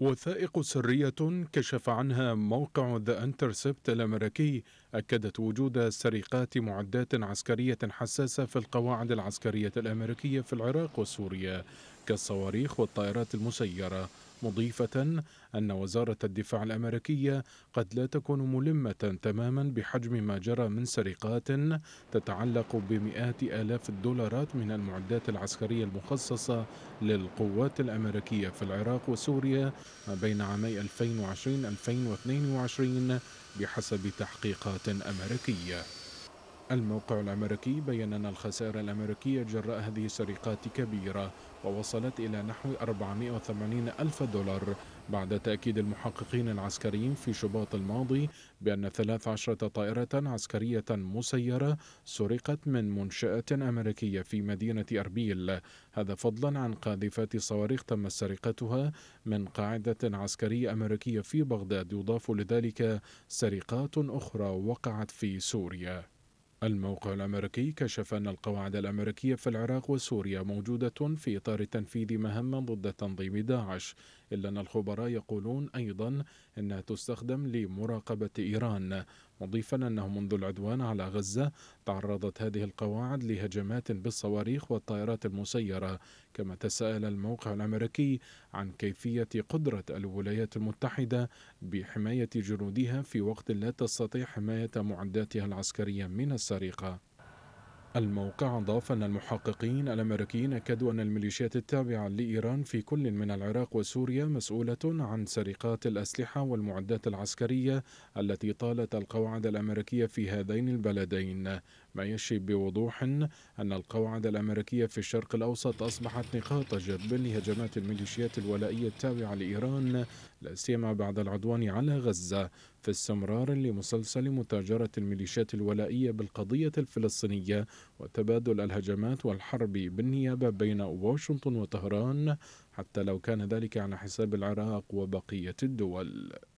وثائق سرية كشف عنها موقع ذا انترسبت الأمريكي أكدت وجود سرقات معدات عسكرية حساسة في القواعد العسكرية الأمريكية في العراق وسوريا كالصواريخ والطائرات المسيرة مضيفة أن وزارة الدفاع الأمريكية قد لا تكون ملمة تماما بحجم ما جرى من سرقات تتعلق بمئات آلاف الدولارات من المعدات العسكرية المخصصة للقوات الأمريكية في العراق وسوريا ما بين عامي 2020-2022 بحسب تحقيقات أمريكية الموقع الأمريكي بين أن الخسائر الأمريكية جراء هذه السرقات كبيرة ووصلت إلى نحو 480 ألف دولار بعد تأكيد المحققين العسكريين في شباط الماضي بأن 13 طائرة عسكرية مسيرة سرقت من منشأة أمريكية في مدينة أربيل هذا فضلا عن قاذفات صواريخ تم سرقتها من قاعدة عسكرية أمريكية في بغداد يضاف لذلك سرقات أخرى وقعت في سوريا الموقع الأمريكي كشف أن القواعد الأمريكية في العراق وسوريا موجودة في إطار تنفيذ مهمة ضد تنظيم داعش إلا أن الخبراء يقولون أيضا أنها تستخدم لمراقبة إيران مضيفا أنه منذ العدوان على غزة تعرضت هذه القواعد لهجمات بالصواريخ والطائرات المسيرة كما تساءل الموقع الأمريكي عن كيفية قدرة الولايات المتحدة بحماية جنودها في وقت لا تستطيع حماية معداتها العسكرية من السرقة الموقع أضاف أن المحققين الأمريكيين أكدوا أن الميليشيات التابعة لإيران في كل من العراق وسوريا مسؤولة عن سرقات الأسلحة والمعدات العسكرية التي طالت القواعد الأمريكية في هذين البلدين ما يشي بوضوح أن القواعد الأمريكية في الشرق الأوسط أصبحت نقاط جذب لهجمات الميليشيات الولائية التابعة لإيران لا سيما بعد العدوان على غزة فاستمرارا لمسلسل متاجرة الميليشيات الولائية بالقضية الفلسطينية وتبادل الهجمات والحرب بالنيابة بين واشنطن وطهران حتى لو كان ذلك على حساب العراق وبقية الدول